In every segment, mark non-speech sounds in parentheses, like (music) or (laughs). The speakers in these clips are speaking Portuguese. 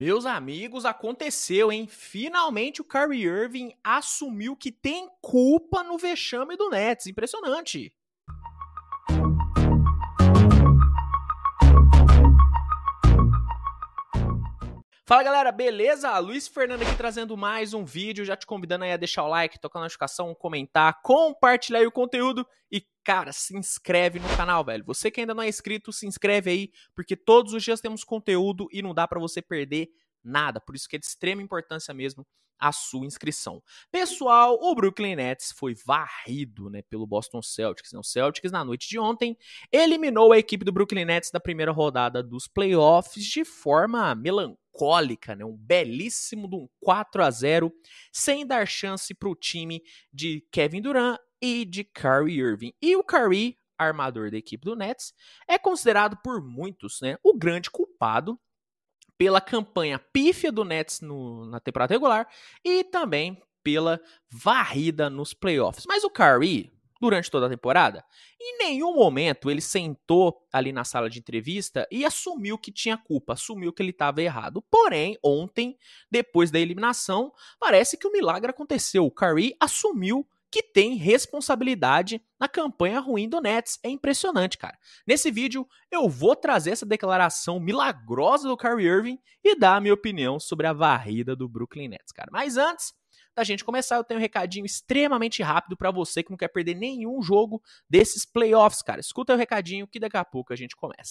Meus amigos, aconteceu, hein? Finalmente o Kyrie Irving assumiu que tem culpa no vexame do Nets. Impressionante. Fala galera, beleza? Luiz Fernando aqui trazendo mais um vídeo, já te convidando aí a deixar o like, tocar a notificação, comentar, compartilhar o conteúdo e, cara, se inscreve no canal, velho. Você que ainda não é inscrito, se inscreve aí, porque todos os dias temos conteúdo e não dá para você perder nada. Por isso que é de extrema importância mesmo a sua inscrição. Pessoal, o Brooklyn Nets foi varrido né, pelo Boston Celtics. Né? O Celtics, na noite de ontem, eliminou a equipe do Brooklyn Nets da primeira rodada dos playoffs de forma melancólica bucólica, né? Um belíssimo de um 4 a 0, sem dar chance para o time de Kevin Durant e de Kyrie Irving. E o Kyrie, armador da equipe do Nets, é considerado por muitos, né, o grande culpado pela campanha pífia do Nets no, na temporada regular e também pela varrida nos playoffs. Mas o Kyrie, durante toda a temporada. Em nenhum momento ele sentou ali na sala de entrevista e assumiu que tinha culpa, assumiu que ele estava errado. Porém, ontem, depois da eliminação, parece que o milagre aconteceu. O Curry assumiu que tem responsabilidade na campanha ruim do Nets. É impressionante, cara. Nesse vídeo eu vou trazer essa declaração milagrosa do Curry Irving e dar a minha opinião sobre a varrida do Brooklyn Nets, cara. Mas antes, da gente começar, eu tenho um recadinho extremamente rápido para você que não quer perder nenhum jogo desses playoffs, cara. Escuta o recadinho que daqui a pouco a gente começa.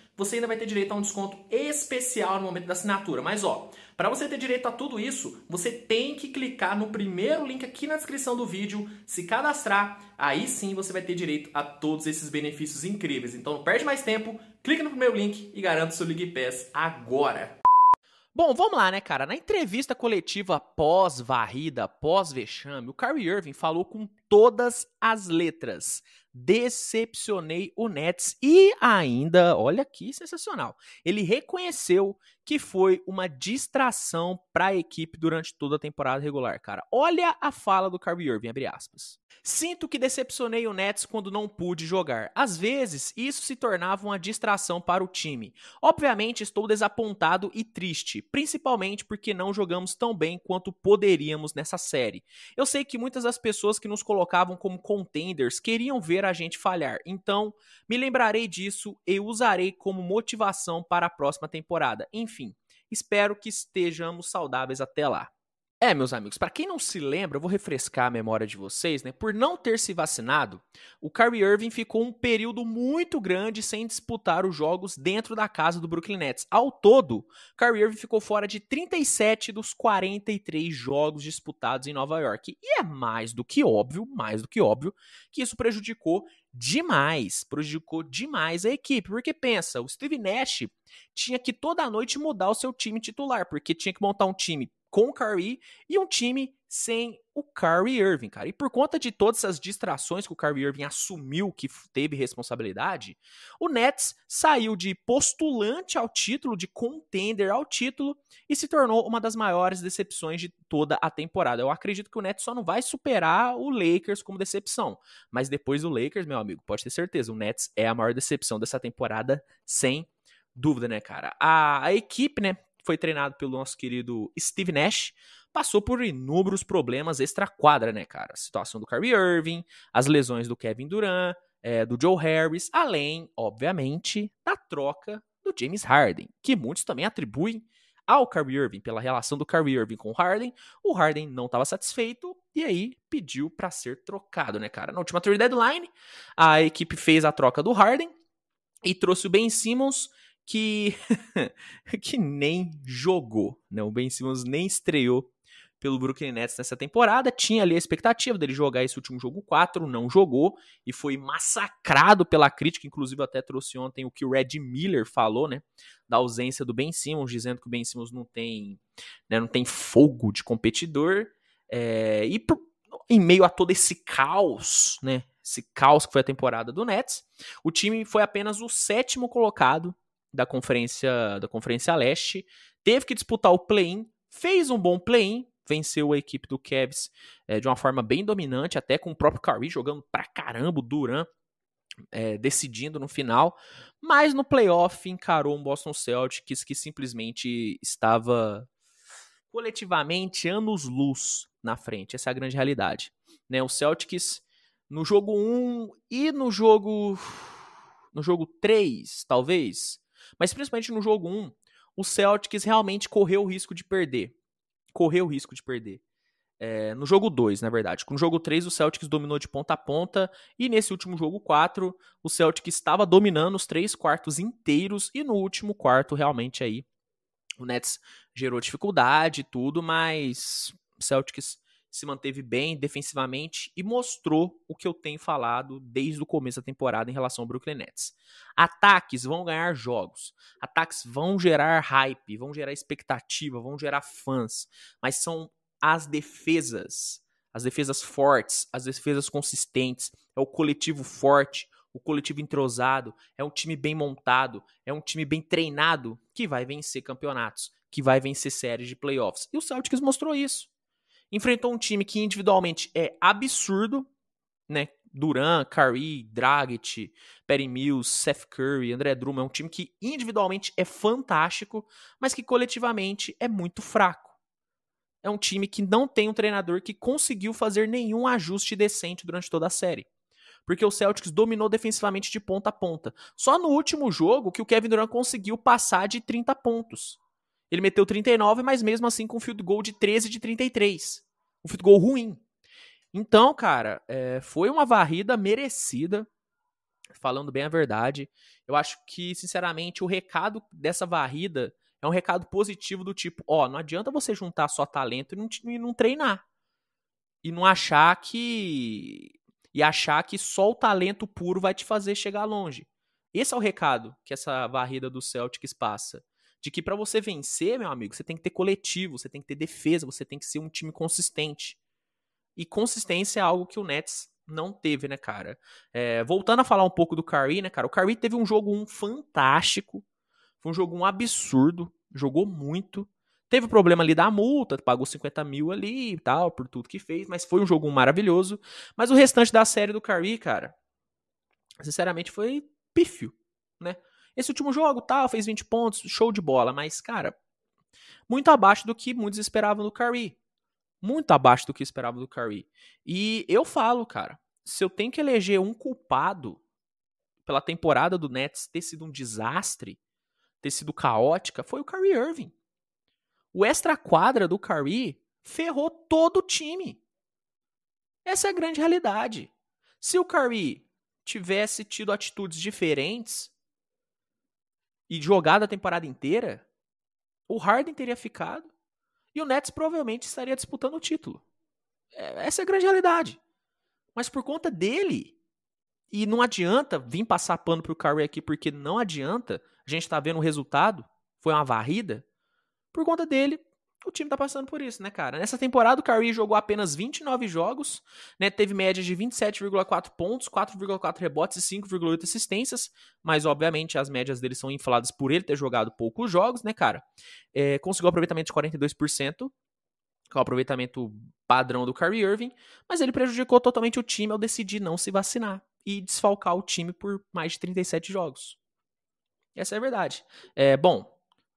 você ainda vai ter direito a um desconto especial no momento da assinatura. Mas ó, para você ter direito a tudo isso, você tem que clicar no primeiro link aqui na descrição do vídeo, se cadastrar, aí sim você vai ter direito a todos esses benefícios incríveis. Então não perde mais tempo, clica no primeiro link e garanta o seu League Pass agora. Bom, vamos lá, né, cara? Na entrevista coletiva pós-varrida, pós-vexame, o Kyrie Irving falou com todas as letras. Decepcionei o Nets e ainda, olha que sensacional, ele reconheceu que foi uma distração para a equipe durante toda a temporada regular, cara. Olha a fala do Kyrie Irving, abre aspas. Sinto que decepcionei o Nets quando não pude jogar. Às vezes, isso se tornava uma distração para o time. Obviamente, estou desapontado e triste, principalmente porque não jogamos tão bem quanto poderíamos nessa série. Eu sei que muitas das pessoas que nos colocaram colocavam como contenders queriam ver a gente falhar. Então, me lembrarei disso e usarei como motivação para a próxima temporada. Enfim, espero que estejamos saudáveis até lá. É, meus amigos, para quem não se lembra, eu vou refrescar a memória de vocês, né? Por não ter se vacinado, o Kyrie Irving ficou um período muito grande sem disputar os jogos dentro da casa do Brooklyn Nets. Ao todo, Kyrie Irving ficou fora de 37 dos 43 jogos disputados em Nova York. E é mais do que óbvio, mais do que óbvio, que isso prejudicou demais, prejudicou demais a equipe. Porque pensa, o Steve Nash tinha que toda noite mudar o seu time titular, porque tinha que montar um time com o Kyrie e um time sem o Kyrie Irving, cara. E por conta de todas essas distrações que o Kyrie Irving assumiu que teve responsabilidade, o Nets saiu de postulante ao título, de contender ao título e se tornou uma das maiores decepções de toda a temporada. Eu acredito que o Nets só não vai superar o Lakers como decepção, mas depois do Lakers, meu amigo, pode ter certeza, o Nets é a maior decepção dessa temporada sem dúvida, né, cara? A, a equipe, né, foi treinado pelo nosso querido Steve Nash, passou por inúmeros problemas extra-quadra, né, cara? A situação do Kyrie Irving, as lesões do Kevin Durant, é, do Joe Harris, além, obviamente, da troca do James Harden, que muitos também atribuem ao Kyrie Irving, pela relação do Kyrie Irving com o Harden, o Harden não estava satisfeito e aí pediu para ser trocado, né, cara? Na última trade deadline, a equipe fez a troca do Harden e trouxe o Ben Simmons que (laughs) que nem jogou, né? O Ben Simmons nem estreou pelo Brooklyn Nets nessa temporada. Tinha ali a expectativa dele jogar esse último jogo 4, não jogou e foi massacrado pela crítica, inclusive até trouxe ontem o que o Red Miller falou, né, da ausência do Ben Simmons, dizendo que o Ben Simmons não tem, né, não tem fogo de competidor. É, e em meio a todo esse caos, né, esse caos que foi a temporada do Nets, o time foi apenas o sétimo colocado da Conferência da Conferência Leste, teve que disputar o play-in, fez um bom play-in, venceu a equipe do Cavs é, de uma forma bem dominante, até com o próprio Curry jogando pra caramba, o Duran é, eh, decidindo no final, mas no playoff encarou um Boston Celtics que simplesmente estava coletivamente anos-luz na frente, essa é a grande realidade. Né? O Celtics no jogo 1 e no jogo no jogo 3, talvez, mas principalmente no jogo 1, o Celtics realmente correu o risco de perder. Correu o risco de perder. É, no jogo 2, na verdade. No jogo 3, o Celtics dominou de ponta a ponta. E nesse último jogo 4, o Celtics estava dominando os três quartos inteiros. E no último quarto, realmente aí, o Nets gerou dificuldade e tudo, mas o Celtics se manteve bem defensivamente e mostrou o que eu tenho falado desde o começo da temporada em relação ao Brooklyn Nets. Ataques vão ganhar jogos, ataques vão gerar hype, vão gerar expectativa, vão gerar fãs, mas são as defesas, as defesas fortes, as defesas consistentes, é o coletivo forte, o coletivo entrosado, é um time bem montado, é um time bem treinado que vai vencer campeonatos, que vai vencer séries de playoffs. E o Celtics mostrou isso. Enfrentou um time que individualmente é absurdo, né? Duran, Curry, Dragic, Perry Mills, Seth Curry, André Drummond, é um time que individualmente é fantástico, mas que coletivamente é muito fraco. É um time que não tem um treinador que conseguiu fazer nenhum ajuste decente durante toda a série. Porque o Celtics dominou defensivamente de ponta a ponta. Só no último jogo que o Kevin Durant conseguiu passar de 30 pontos. Ele meteu 39, mas mesmo assim com um field goal de 13 de 33. Um field goal ruim. Então, cara, é, foi uma varrida merecida, falando bem a verdade. Eu acho que, sinceramente, o recado dessa varrida é um recado positivo do tipo, ó, não adianta você juntar só talento e não, e não treinar. E não achar que. E achar que só o talento puro vai te fazer chegar longe. Esse é o recado que essa varrida do Celtics passa de que para você vencer, meu amigo, você tem que ter coletivo, você tem que ter defesa, você tem que ser um time consistente. E consistência é algo que o Nets não teve, né, cara? É, voltando a falar um pouco do Curry, né, cara? O Curry teve um jogo um fantástico, foi um jogo um absurdo, jogou muito. Teve o problema ali da multa, pagou 50 mil ali e tal, por tudo que fez, mas foi um jogo maravilhoso. Mas o restante da série do Curry, cara, sinceramente foi pífio, né? Esse último jogo, tal, fez 20 pontos, show de bola, mas, cara, muito abaixo do que muitos esperavam do Curry. Muito abaixo do que esperavam do Curry. E eu falo, cara, se eu tenho que eleger um culpado pela temporada do Nets ter sido um desastre, ter sido caótica, foi o Curry Irving. O extra quadra do Curry ferrou todo o time. Essa é a grande realidade. Se o Curry tivesse tido atitudes diferentes, e jogado a temporada inteira, o Harden teria ficado e o Nets provavelmente estaria disputando o título. É, essa é a grande realidade. Mas por conta dele, e não adianta vir passar pano pro Curry aqui, porque não adianta. A gente tá vendo o resultado, foi uma varrida. Por conta dele, o time tá passando por isso, né, cara? Nessa temporada, o Curry jogou apenas 29 jogos, né? Teve média de 27,4 pontos, 4,4 rebotes e 5,8 assistências. Mas, obviamente, as médias dele são infladas por ele ter jogado poucos jogos, né, cara? É, conseguiu aproveitamento de 42%, que é o aproveitamento padrão do Curry Irving. Mas ele prejudicou totalmente o time ao decidir não se vacinar e desfalcar o time por mais de 37 jogos. Essa é a verdade. É, bom,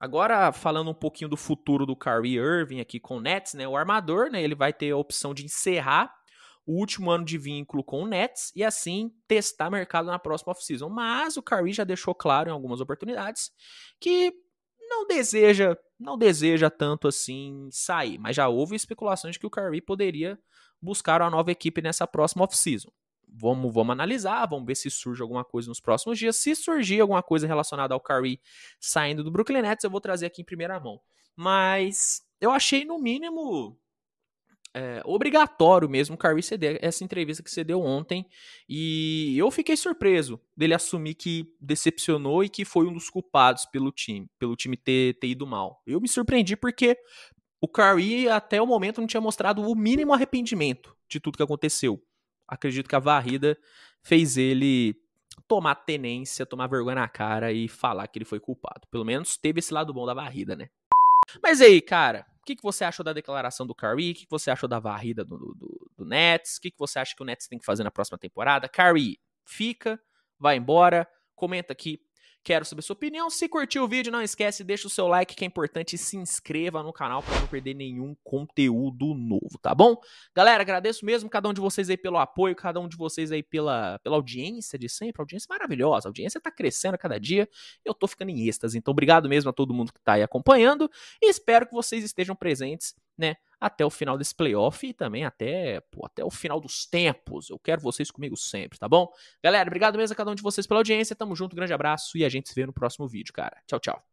Agora, falando um pouquinho do futuro do Kyrie Irving aqui com o Nets, né? O armador, né? Ele vai ter a opção de encerrar o último ano de vínculo com o Nets e assim testar mercado na próxima offseason. Mas o Kyrie já deixou claro em algumas oportunidades que não deseja, não deseja tanto assim sair, mas já houve especulações de que o Kyrie poderia buscar uma nova equipe nessa próxima offseason vamos, vamos analisar, vamos ver se surge alguma coisa nos próximos dias. Se surgir alguma coisa relacionada ao Curry saindo do Brooklyn Nets, eu vou trazer aqui em primeira mão. Mas eu achei, no mínimo, é, obrigatório mesmo o Curry ceder essa entrevista que você deu ontem. E eu fiquei surpreso dele assumir que decepcionou e que foi um dos culpados pelo time, pelo time ter, ter ido mal. Eu me surpreendi porque o Curry até o momento não tinha mostrado o mínimo arrependimento de tudo que aconteceu acredito que a varrida fez ele tomar tenência, tomar vergonha na cara e falar que ele foi culpado. Pelo menos teve esse lado bom da varrida, né? Mas aí, cara, o que, que você achou da declaração do Curry? O que, que você achou da varrida do, do, do Nets? O que, que você acha que o Nets tem que fazer na próxima temporada? Curry, fica, vai embora, comenta aqui Quero saber sua opinião. Se curtiu o vídeo, não esquece, deixa o seu like que é importante e se inscreva no canal para não perder nenhum conteúdo novo, tá bom? Galera, agradeço mesmo cada um de vocês aí pelo apoio, cada um de vocês aí pela, pela audiência de sempre, audiência maravilhosa. A audiência tá crescendo a cada dia, eu tô ficando em êxtase. Então, obrigado mesmo a todo mundo que tá aí acompanhando e espero que vocês estejam presentes, né? até o final desse playoff e também até, pô, até o final dos tempos. Eu quero vocês comigo sempre, tá bom? Galera, obrigado mesmo a cada um de vocês pela audiência. Tamo junto, grande abraço e a gente se vê no próximo vídeo, cara. Tchau, tchau.